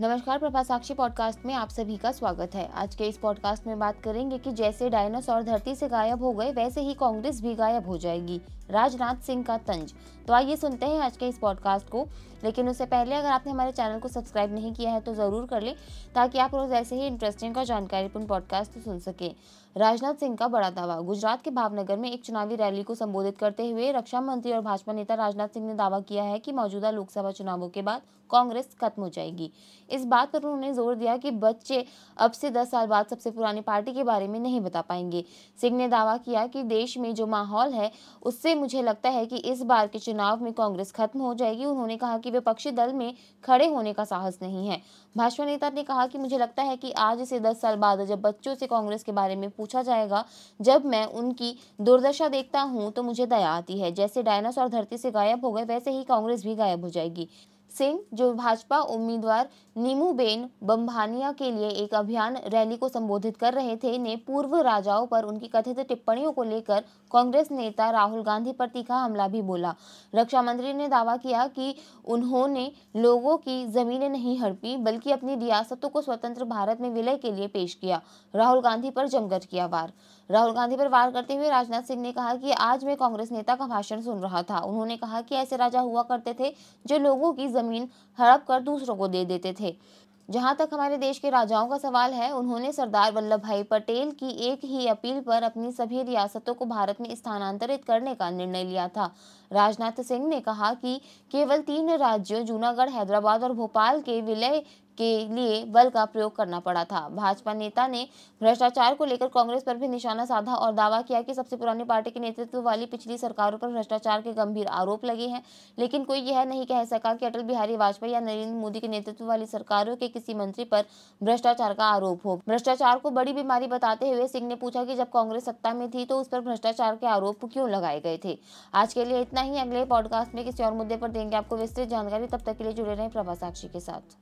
नमस्कार प्रभा साक्षी पॉडकास्ट में आप सभी का स्वागत है आज के इस पॉडकास्ट में बात करेंगे कि जैसे डायनासोर धरती से गायब हो गए वैसे ही कांग्रेस भी गायब हो जाएगी राजनाथ सिंह का तंज तो आइए सुनते हैं आज के इस पॉडकास्ट को लेकिन उससे पहले अगर आपने हमारे चैनल को सब्सक्राइब नहीं किया है तो ज़रूर कर लें ताकि आप रोज़ ऐसे ही इंटरेस्टिंग और जानकारीपूर्ण पॉडकास्ट सुन सकें राजनाथ सिंह का बड़ा दावा गुजरात के भावनगर में एक चुनावी रैली को संबोधित करते हुए रक्षा मंत्री और भाजपा नेता राजनाथ सिंह ने दावा किया है कि मौजूदा लोकसभा चुनावों के बाद कांग्रेस खत्म हो जाएगी इस बात पर उन्होंने जोर दिया कि बच्चे अब से दस साल बाद सबसे पुरानी पार्टी के बारे में नहीं बता पाएंगे सिंह ने दावा किया कि देश में जो माहौल है उससे मुझे लगता है कि इस बार के चुनाव में कांग्रेस खत्म हो जाएगी उन्होंने कहा कि विपक्षी दल में खड़े होने का साहस नहीं है भाजपा नेता ने कहा कि मुझे लगता है कि आज से दस साल बाद जब बच्चों से कांग्रेस के बारे में पूछा जाएगा जब मैं उनकी दुर्दशा देखता हूँ तो मुझे दया आती है जैसे डायनासोर धरती से गायब हो गए वैसे ही कांग्रेस भी गायब हो जाएगी सिंह जो भाजपा उम्मीदवार नीमूबेन बम्भानिया के लिए एक अभियान रैली को संबोधित कर रहे थे ने पूर्व राजाओं पर उनकी कथित टिप्पणियों को लेकर कांग्रेस नेता राहुल गांधी पर तीखा हमला भी बोला रक्षा मंत्री ने दावा किया कि उन्होंने लोगों की जमीनें नहीं हड़पी बल्कि अपनी रियासतों को स्वतंत्र भारत में विलय के लिए पेश किया राहुल गांधी पर जमकर किया वार राहुल गांधी पर वार करते हुए राजनाथ सिंह ने कहा कि आज मैं कांग्रेस नेता का भाषण सुन रहा था उन्होंने कहा कि ऐसे राजा हुआ करते थे जो लोगों की ज़मीन हड़प कर दूसरों को दे देते थे जहाँ तक हमारे देश के राजाओं का सवाल है उन्होंने सरदार वल्लभ भाई पटेल की एक ही अपील पर अपनी सभी रियासतों को भारत में स्थानांतरित करने का निर्णय लिया था राजनाथ सिंह ने कहा कि केवल तीन राज्यों जूनागढ़ हैदराबाद और भोपाल के विलय के लिए बल का प्रयोग करना पड़ा था भाजपा नेता ने भ्रष्टाचार को लेकर कांग्रेस पर भी निशाना साधा और दावा किया कि सबसे पुरानी पार्टी के नेतृत्व वाली पिछली सरकारों पर भ्रष्टाचार के गंभीर आरोप लगे हैं लेकिन कोई यह नहीं कह सका कि अटल बिहारी वाजपेयी या नरेंद्र मोदी के नेतृत्व वाली सरकारों के किसी मंत्री पर भ्रष्टाचार का आरोप हो भ्रष्टाचार को बड़ी बीमारी बताते हुए सिंह ने पूछा की जब कांग्रेस सत्ता में थी तो उस पर भ्रष्टाचार के आरोप क्यों लगाए गए थे आज के लिए इतना ही अगले पॉडकास्ट में किसी और मुद्दे पर देंगे आपको विस्तृत जानकारी तब तक के लिए जुड़े रहे प्रभा साक्षी के साथ